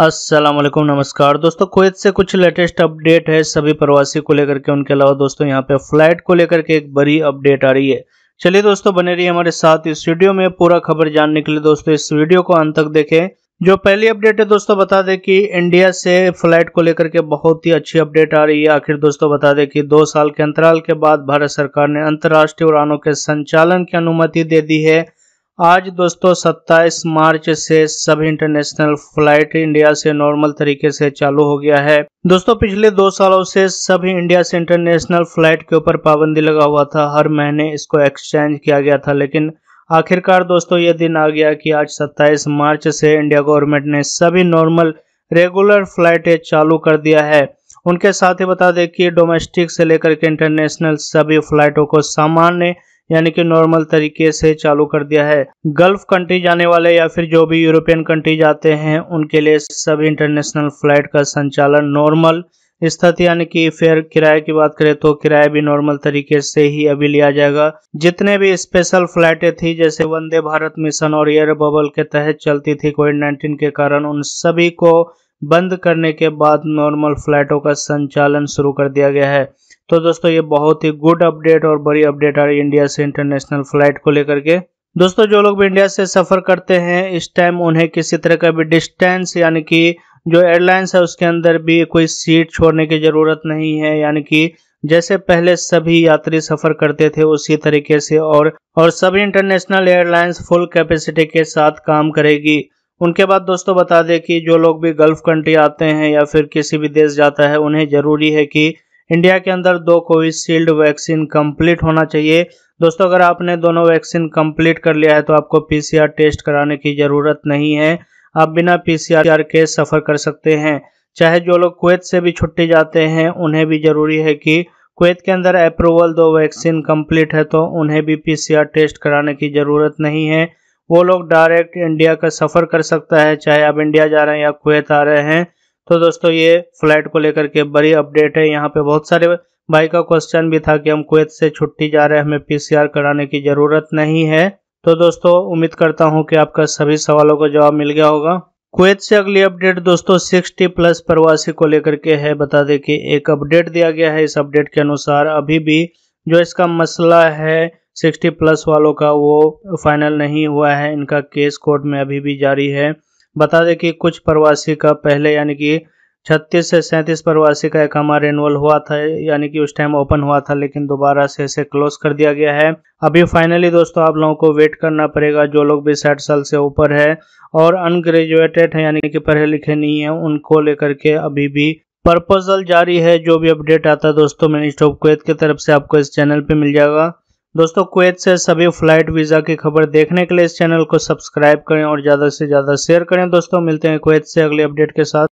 अस्सलाम वालेकुम नमस्कार दोस्तों कुवैत से कुछ लेटेस्ट अपडेट है सभी प्रवासी को लेकर के उनके अलावा दोस्तों यहाँ पे फ्लाइट को लेकर के एक बड़ी अपडेट आ रही है चलिए दोस्तों बने रहिए हमारे साथ इस वीडियो में पूरा खबर जानने के लिए दोस्तों इस वीडियो को अंत तक देखें जो पहली अपडेट है दोस्तों बता दें कि इंडिया से फ्लाइट को लेकर के बहुत ही अच्छी अपडेट आ रही है आखिर दोस्तों बता दें कि दो साल के अंतराल के बाद भारत सरकार ने अंतर्राष्ट्रीय उड़ानों के संचालन की अनुमति दे दी है आज दोस्तों 27 मार्च से सभी इंटरनेशनल फ्लाइट इंडिया से नॉर्मल तरीके से चालू हो गया है दोस्तों पिछले दो सालों से सभी इंडिया से इंटरनेशनल फ्लाइट के ऊपर पाबंदी लगा हुआ था हर महीने इसको एक्सचेंज किया गया था लेकिन आखिरकार दोस्तों ये दिन आ गया कि आज 27 मार्च से इंडिया गवर्नमेंट ने सभी नॉर्मल रेगुलर फ्लाइटें चालू कर दिया है उनके साथ ही बता दें कि डोमेस्टिक से लेकर के इंटरनेशनल सभी फ्लाइटों को सामान्य यानी कि नॉर्मल तरीके से चालू कर दिया है गल्फ कंट्री जाने वाले या फिर जो भी यूरोपियन कंट्री जाते हैं उनके लिए सब इंटरनेशनल फ्लाइट का संचालन नॉर्मल स्थिति यानी कि फेयर किराए की बात करें तो किराया भी नॉर्मल तरीके से ही अभी लिया जाएगा जितने भी स्पेशल फ्लाइटें थी जैसे वंदे भारत मिशन और एयर बबल के तहत चलती थी कोविड नाइन्टीन के कारण उन सभी को बंद करने के बाद नॉर्मल फ्लाइटों का संचालन शुरू कर दिया गया है तो दोस्तों ये बहुत ही गुड अपडेट और बड़ी अपडेट आ रही इंडिया से इंटरनेशनल फ्लाइट को लेकर के दोस्तों जो लोग भी इंडिया से सफर करते हैं इस टाइम उन्हें किसी तरह का भी डिस्टेंस यानी कि जो एयरलाइंस है उसके अंदर भी कोई सीट छोड़ने की ज़रूरत नहीं है यानी कि जैसे पहले सभी यात्री सफर करते थे उसी तरीके से और और सभी इंटरनेशनल एयरलाइंस फुल कैपेसिटी के साथ काम करेगी उनके बाद दोस्तों बता दें कि जो लोग भी गल्फ कंट्री आते हैं या फिर किसी भी देश जाता है उन्हें जरूरी है कि इंडिया के अंदर दो कोविशील्ड वैक्सीन कंप्लीट होना चाहिए दोस्तों अगर आपने दोनों वैक्सीन कंप्लीट कर लिया है तो आपको पीसीआर टेस्ट कराने की ज़रूरत नहीं है आप बिना पीसीआर के सफ़र कर सकते हैं चाहे जो लोग कुवैत से भी छुट्टी जाते हैं उन्हें भी ज़रूरी है कि कुवैत के अंदर अप्रूवल दो वैक्सीन कंप्लीट है तो उन्हें भी पीसीआर टेस्ट कराने की ज़रूरत नहीं है वो लोग डायरेक्ट इंडिया का सफ़र कर सकता है चाहे आप इंडिया जा रहे हैं या कुवैत आ रहे हैं तो दोस्तों ये फ्लाइट को लेकर के बड़ी अपडेट है यहाँ पे बहुत सारे भाई का क्वेश्चन भी था कि हम कुवैत से छुट्टी जा रहे हैं हमें पीसीआर कराने की ज़रूरत नहीं है तो दोस्तों उम्मीद करता हूँ कि आपका सभी सवालों का जवाब मिल गया होगा कुवैत से अगली अपडेट दोस्तों 60 प्लस प्रवासी को लेकर के है बता दें कि एक अपडेट दिया गया है इस अपडेट के अनुसार अभी भी जो इसका मसला है 60 प्लस वालों का वो फाइनल नहीं हुआ है इनका केस कोर्ट में अभी भी जारी है बता दें कि कुछ प्रवासी का पहले यानी कि छत्तीस से सैंतीस प्रवासी का एक हमारे इन्वॉल्व हुआ था यानी कि उस टाइम ओपन हुआ था लेकिन दोबारा से इसे क्लोज कर दिया गया है अभी फाइनली दोस्तों आप लोगों को वेट करना पड़ेगा जो लोग भी साठ साल से ऊपर है और अनग्रेजुएटेड है यानी कि पढ़े लिखे नहीं है उनको लेकर के अभी भी प्रपोजल जारी है जो भी अपडेट आता है दोस्तों मिनिस्ट्री ऑफ कुवैत की तरफ से आपको इस चैनल पे मिल जाएगा दोस्तों कुवैत से सभी फ्लाइट वीज़ा की खबर देखने के लिए इस चैनल को सब्सक्राइब करें और ज़्यादा से ज़्यादा शेयर करें दोस्तों मिलते हैं कुवैत से अगले अपडेट के साथ